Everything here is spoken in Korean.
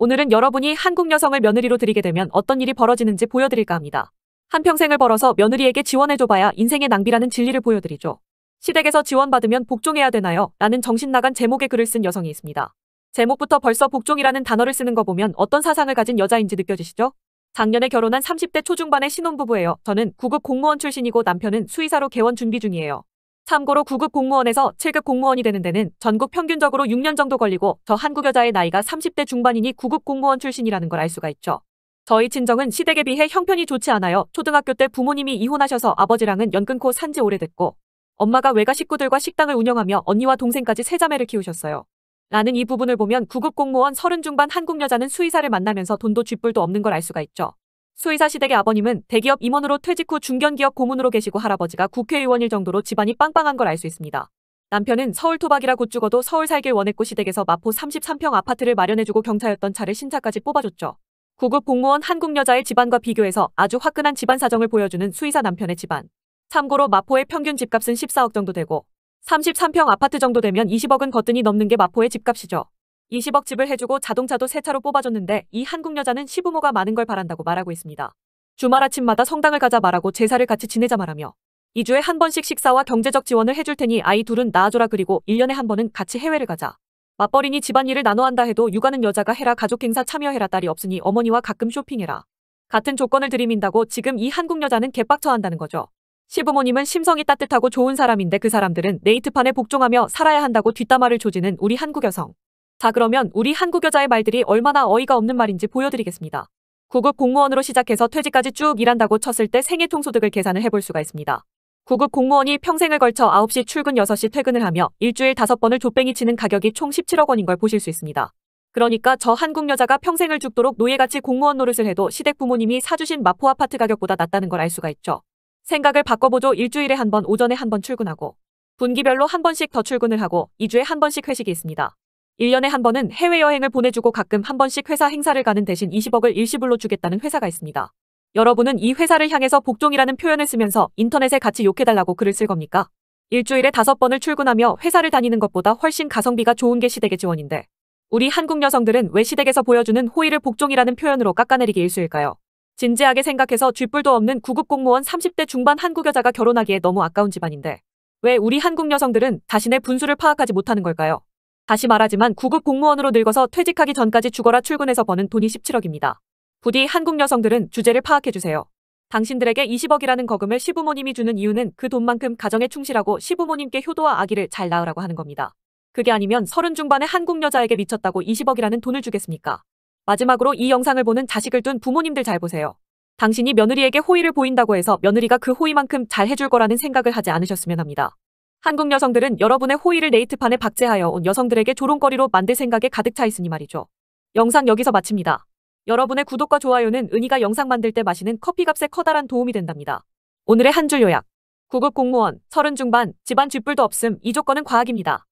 오늘은 여러분이 한국 여성을 며느리로 들이게 되면 어떤 일이 벌어지는지 보여드릴까 합니다. 한평생을 벌어서 며느리에게 지원해줘봐야 인생의 낭비라는 진리를 보여드리죠. 시댁에서 지원받으면 복종해야 되나요? 라는 정신나간 제목의 글을 쓴 여성이 있습니다. 제목부터 벌써 복종이라는 단어를 쓰는 거 보면 어떤 사상을 가진 여자인지 느껴지시죠? 작년에 결혼한 30대 초중반의 신혼부부예요. 저는 구급 공무원 출신이고 남편은 수의사로 개원 준비 중이에요. 참고로 9급 공무원에서 7급 공무원이 되는 데는 전국 평균적으로 6년 정도 걸리고 저 한국 여자의 나이가 30대 중반이니 9급 공무원 출신이라는 걸 알 수가 있죠. 저희 친정은 시댁에 비해 형편이 좋지 않아요. 초등학교 때 부모님이 이혼하셔서 아버지랑은 연끊고 산 지 오래됐고 엄마가 외가 식구들과 식당을 운영하며 언니와 동생까지 세자매를 키우셨어요. 라는 이 부분을 보면 구급 공무원 30 중반 한국 여자는 수의사를 만나면서 돈도 쥐뿔도 없는 걸 알 수가 있죠. 수의사 시댁의 아버님은 대기업 임원으로 퇴직 후 중견기업 고문으로 계시고 할아버지가 국회의원일 정도로 집안이 빵빵한 걸 알 수 있습니다. 남편은 서울 토박이라 고 죽어도 서울 살길 원했고 시댁에서 마포 33평 아파트를 마련해주고 경차였던 차를 신차까지 뽑아줬죠. 구급 공무원 한국 여자의 집안과 비교해서 아주 화끈한 집안 사정을 보여주는 수의사 남편의 집안. 참고로 마포의 평균 집값은 14억 정도 되고 33평 아파트 정도 되면 20억은 거뜬히 넘는 게 마포의 집값이죠. 20억 집을 해주고 자동차도 새 차로 뽑아줬는데 이 한국 여자는 시부모가 많은 걸 바란다고 말하고 있습니다. 주말 아침마다 성당을 가자 말하고 제사를 같이 지내자 말하며 2주에 한 번씩 식사와 경제적 지원을 해줄 테니 아이 둘은 낳아줘라 그리고 1년에 한 번은 같이 해외를 가자. 맞벌이니 집안일을 나눠 한다 해도 육아는 여자가 해라 가족 행사 참여해라 딸이 없으니 어머니와 가끔 쇼핑해라. 같은 조건을 들이민다고 지금 이 한국 여자는 개빡쳐 한다는 거죠. 시부모님은 심성이 따뜻하고 좋은 사람인데 그 사람들은 네이트판에 복종하며 살아야 한다고 뒷담화를 조지는 우리 한국 여성. 자 그러면 우리 한국 여자의 말들이 얼마나 어이가 없는 말인지 보여드리겠습니다. 구급 공무원으로 시작해서 퇴직까지 쭉 일한다고 쳤을 때 생애 총소득을 계산을 해볼 수가 있습니다. 구급 공무원이 평생을 걸쳐 9시 출근 6시 퇴근을 하며 일주일 5번을 조뱅이 치는 가격이 총 17억 원인 걸 보실 수 있습니다. 그러니까 저 한국 여자가 평생을 죽도록 노예같이 공무원 노릇을 해도 시댁 부모님이 사주신 마포 아파트 가격보다 낮다는 걸 알 수가 있죠. 생각을 바꿔보죠. 일주일에 한 번, 오전에 한 번 출근하고 분기별로 한 번씩 더 출근을 하고 2주에 한 번씩 회식이 있습니다. 1년에 한 번은 해외여행을 보내주고 가끔 한 번씩 회사 행사를 가는 대신 20억을 일시불로 주겠다는 회사가 있습니다. 여러분은 이 회사를 향해서 복종이라는 표현을 쓰면서 인터넷에 같이 욕해달라고 글을 쓸 겁니까? 일주일에 다섯 번을 출근하며 회사를 다니는 것보다 훨씬 가성비가 좋은 게 시댁의 지원인데 우리 한국 여성들은 왜 시댁에서 보여주는 호의를 복종이라는 표현으로 깎아내리기 일수일까요? 진지하게 생각해서 쥐뿔도 없는 구급 공무원 30대 중반 한국 여자가 결혼하기에 너무 아까운 집안인데 왜 우리 한국 여성들은 자신의 분수를 파악하지 못하는 걸까요? 다시 말하지만 구급 공무원으로 늙어서 퇴직하기 전까지 죽어라 출근해서 버는 돈이 17억입니다. 부디 한국 여성들은 주제를 파악해주세요. 당신들에게 20억이라는 거금을 시부모님이 주는 이유는 그 돈만큼 가정에 충실하고 시부모님께 효도와 아기를 잘 낳으라고 하는 겁니다. 그게 아니면 서른 중반의 한국 여자에게 미쳤다고 20억이라는 돈을 주겠습니까? 마지막으로 이 영상을 보는 자식을 둔 부모님들 잘 보세요. 당신이 며느리에게 호의를 보인다고 해서 며느리가 그 호의만큼 잘 해줄 거라는 생각을 하지 않으셨으면 합니다. 한국 여성들은 여러분의 호의를 네이트판에 박제하여 온 여성들에게 조롱거리로 만들 생각에 가득 차 있으니 말이죠. 영상 여기서 마칩니다. 여러분의 구독과 좋아요는 은희가 영상 만들 때 마시는 커피값에 커다란 도움이 된답니다. 오늘의 한 줄 요약. 구급 공무원, 서른 중반, 집안 쥐뿔도 없음, 이 조건은 과학입니다.